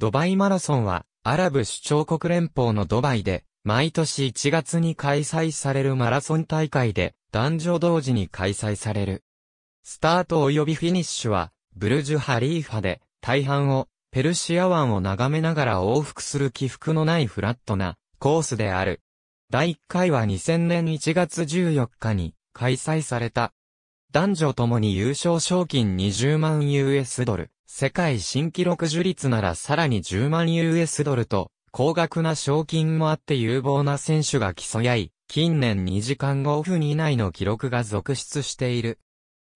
ドバイマラソンは、アラブ首長国連邦のドバイで、毎年1月に開催されるマラソン大会で、男女同時に開催される。スタート及びフィニッシュは、ブルジュハリーファで、大半を、ペルシア湾を眺めながら往復する起伏のないフラットな、コースである。第1回は2000年1月14日に、開催された。男女ともに優勝賞金20万 US ドル、世界新記録樹立ならさらに10万 US ドルと、高額な賞金もあって有望な選手が競い合い、近年2時間5分以内の記録が続出している。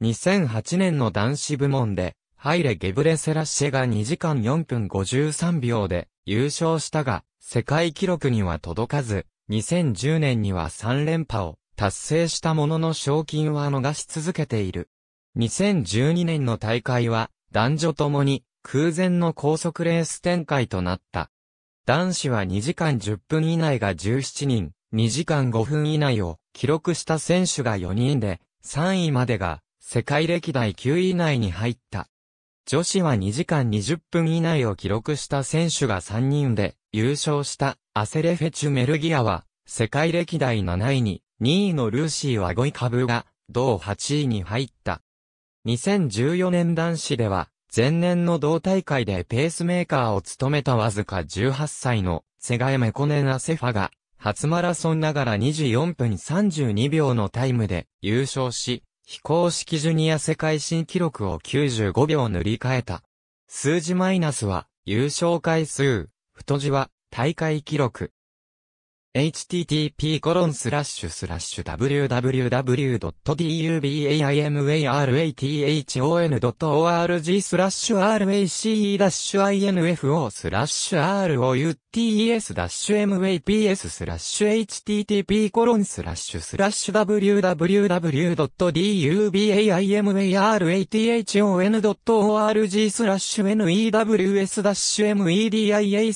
2008年の男子部門で、ハイレ・ゲブレセラッシェが2時間4分53秒で優勝したが、世界記録には届かず、2010年には3連覇を達成したものの賞金は逃し続けている。2012年の大会は、男女ともに空前の高速レース展開となった。男子は2時間10分以内が17人、2時間5分以内を記録した選手が4人で、3位までが世界歴代9位以内に入った。女子は2時間20分以内を記録した選手が3人で優勝したアセレフェチュ・メルギアは世界歴代7位に2位のルーシーは5位株が、同8位に入った。2014年男子では、前年の同大会でペースメーカーを務めたわずか18歳のセガエメコネナセファが、初マラソンながら24分32秒のタイムで優勝し、非公式ジュニア世界新記録を95秒塗り替えた。数字マイナスは優勝回数、太字は大会記録。h t t p w w w d u b a i m a r a t h o n o r g r a c e i n f o r o u h t t p s m a p s スラッシュ http コロンスラッシュスラッシュ www.dubaimarathon.org スラッシュ news-media スラッシュ pryze-money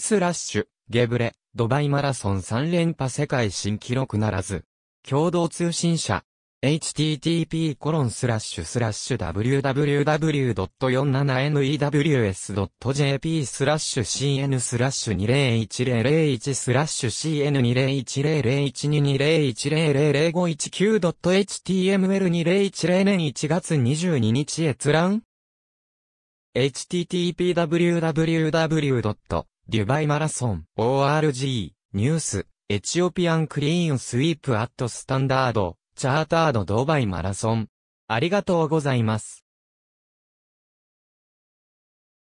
スラッシュゲブレドバイマラソン3連覇世界新記録ならず共同通信社 http://www.47news.jp スラッシュ cn スラッシュ201001スラッシュ cn20100120000519.html2010 年1月22日閲覧 http://www.dubaiMarathon.org ニュースエチオピアンクリーンスイープアットスタンダードチャーターのドバイマラソン。ありがとうございます。